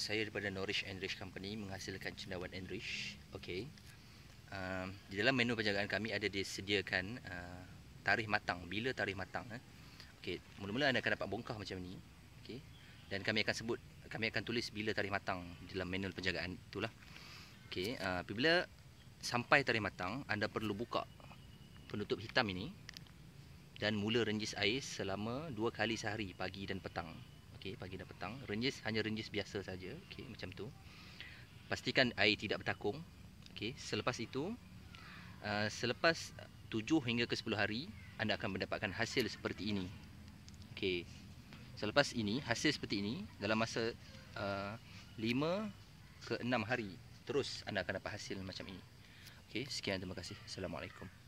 saya daripada Norwich Enrich Company menghasilkan cendawan Enrich. Okey. Uh, di dalam menu penjagaan kami ada disediakan uh, tarikh matang, bila tarikh matang eh. Okey, mula-mula anda akan dapat bongkah macam ni. Okey. Dan kami akan sebut kami akan tulis bila tarikh matang di dalam menu penjagaan itulah. Okey, uh, apabila sampai tarikh matang, anda perlu buka penutup hitam ini dan mula renjis air selama dua kali sehari pagi dan petang okey pagi dan petang renjis hanya renjis biasa saja okey macam tu pastikan air tidak bertakung okey selepas itu uh, selepas 7 hingga ke 10 hari anda akan mendapatkan hasil seperti ini okey selepas ini hasil seperti ini dalam masa uh, 5 ke 6 hari terus anda akan dapat hasil macam ini okey sekian terima kasih assalamualaikum